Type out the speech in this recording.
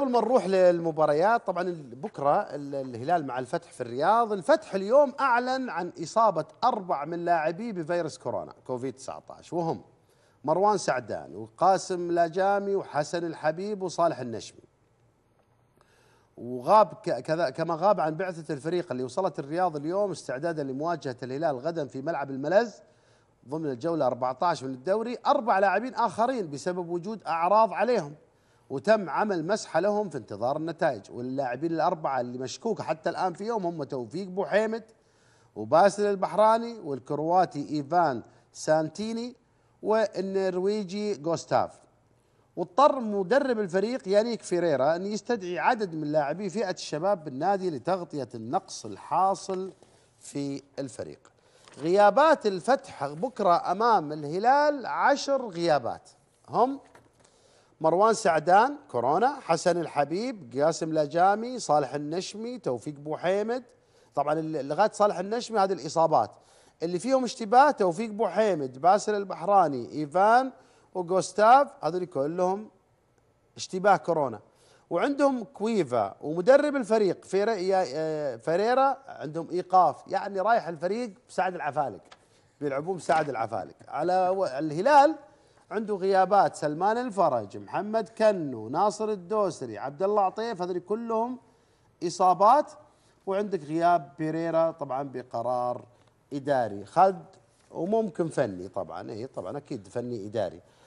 قبل ما نروح للمباريات طبعا بكره الهلال مع الفتح في الرياض، الفتح اليوم اعلن عن اصابه اربع من لاعبيه بفيروس كورونا كوفيد 19 وهم مروان سعدان وقاسم لاجامي وحسن الحبيب وصالح النشمي. وغاب كذا كما غاب عن بعثه الفريق اللي وصلت الرياض اليوم استعدادا لمواجهه الهلال غدا في ملعب الملز ضمن الجوله 14 من الدوري، اربع لاعبين اخرين بسبب وجود اعراض عليهم. وتم عمل مسحه لهم في انتظار النتائج واللاعبين الاربعه اللي مشكوك حتى الان فيهم هم توفيق بوحيمت وباسل البحراني والكرواتي ايفان سانتيني والنرويجي جوستاف واضطر مدرب الفريق يانيك فيريرا ان يستدعي عدد من لاعبي فئه الشباب بالنادي لتغطيه النقص الحاصل في الفريق. غيابات الفتح بكره امام الهلال عشر غيابات هم مروان سعدان كورونا حسن الحبيب قاسم لجامي صالح النشمي توفيق بوحيمد طبعا لغايه صالح النشمي هذه الاصابات اللي فيهم اشتباه توفيق بوحيمد باسل البحراني ايفان وجوستاف هذول كلهم اشتباه كورونا وعندهم كويفا ومدرب الفريق فيري آه، فريرا عندهم ايقاف يعني رايح الفريق بسعد العفالق بيلعبون بسعد العفالق على الهلال عنده غيابات سلمان الفرج محمد كنو ناصر الدوسري عبد الله عطيف هذول كلهم اصابات وعندك غياب بيريرا طبعا بقرار اداري خالد وممكن فني طبعا اي طبعا اكيد فني اداري